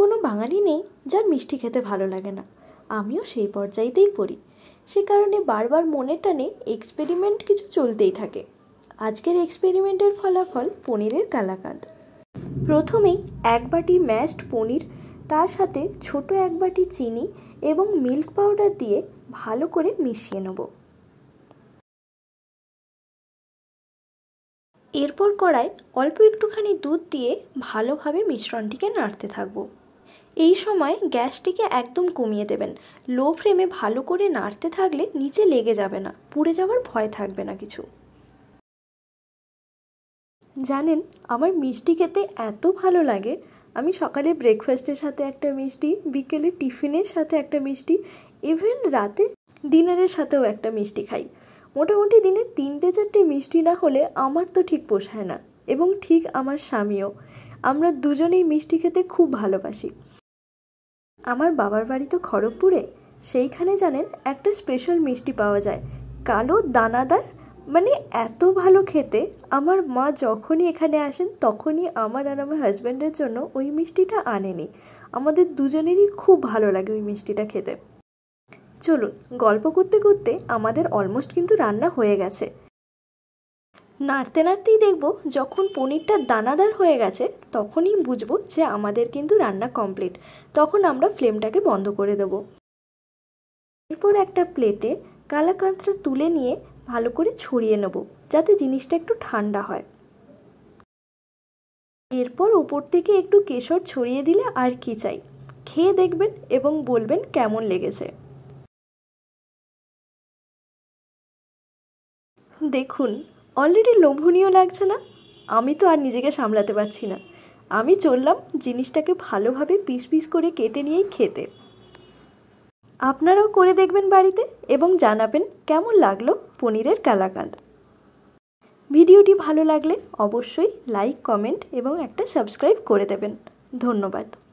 কোনো বাঙালি নেই যার মিষ্টি খেতে ভালো লাগে না আমিও সেই পর্যায়েতেই পড়ি সে কারণে বারবার মনে টানে এক্সপেরিমেন্ট কিছু চলতেই থাকে আজকের এক্সপেরিমেন্টের ফলাফল পনিরের কালাকাঁদ প্রথমেই এক বাটি ম্যাশড পনির তার সাথে ছোট এক বাটি চিনি এবং মিল্ক পাউডার দিয়ে ভালো করে মিশিয়ে নেব এরপর কড়ায় অল্প একটুখানি দুধ দিয়ে ভালোভাবে মিশ্রণটিকে নাড়তে থাকবো এই সময় গ্যাসটিকে একদম কমিয়ে দেবেন লো ফ্লেমে ভালো করে নাড়তে থাকলে নিচে লেগে যাবে না পুড়ে যাওয়ার ভয় থাকবে না কিছু জানেন আমার মিষ্টি খেতে এত ভালো লাগে আমি সকালে ব্রেকফাস্টের সাথে একটা মিষ্টি বিকেলে টিফিনের সাথে একটা মিষ্টি ইভেন রাতে ডিনারের সাথেও একটা মিষ্টি খাই মোটামুটি দিনে তিনটে চারটে মিষ্টি না হলে আমার তো ঠিক পোষায় না এবং ঠিক আমার স্বামীও আমরা দুজনেই মিষ্টি খেতে খুব ভালোবাসি আমার বাবার বাড়ি তো খড়গপুরে সেইখানে জানেন একটা স্পেশাল মিষ্টি পাওয়া যায় কালো দানাদার মানে এত ভালো খেতে আমার মা যখনই এখানে আসেন তখনই আমার আর আমার হাজব্যান্ডের জন্য ওই মিষ্টিটা আনেনি আমাদের দুজনেরই খুব ভালো লাগে ওই মিষ্টিটা খেতে চলুন গল্প করতে করতে আমাদের অলমোস্ট কিন্তু রান্না হয়ে গেছে নাড়তে নাড়তেই দেখব যখন পনিরটা দানাদার হয়ে গেছে তখনই বুঝবো যে আমাদের কিন্তু রান্না কমপ্লিট তখন আমরা ফ্লেমটাকে বন্ধ করে দেব এরপর একটা প্লেটে কালাকাঁতরা তুলে নিয়ে ভালো করে ছড়িয়ে নেব যাতে জিনিসটা একটু ঠান্ডা হয় এরপর ওপর থেকে একটু কেশর ছড়িয়ে দিলে আর কি চাই খেয়ে দেখবেন এবং বলবেন কেমন লেগেছে দেখুন অলরেডি লোভনীয় লাগছে না আমি তো আর নিজেকে সামলাতে পারছি না আমি চললাম জিনিসটাকে ভালোভাবে পিস পিস করে কেটে নিয়েই খেতে আপনারাও করে দেখবেন বাড়িতে এবং জানাবেন কেমন লাগলো পনিরের কালাকাঁদ ভিডিওটি ভালো লাগলে অবশ্যই লাইক কমেন্ট এবং একটা সাবস্ক্রাইব করে দেবেন ধন্যবাদ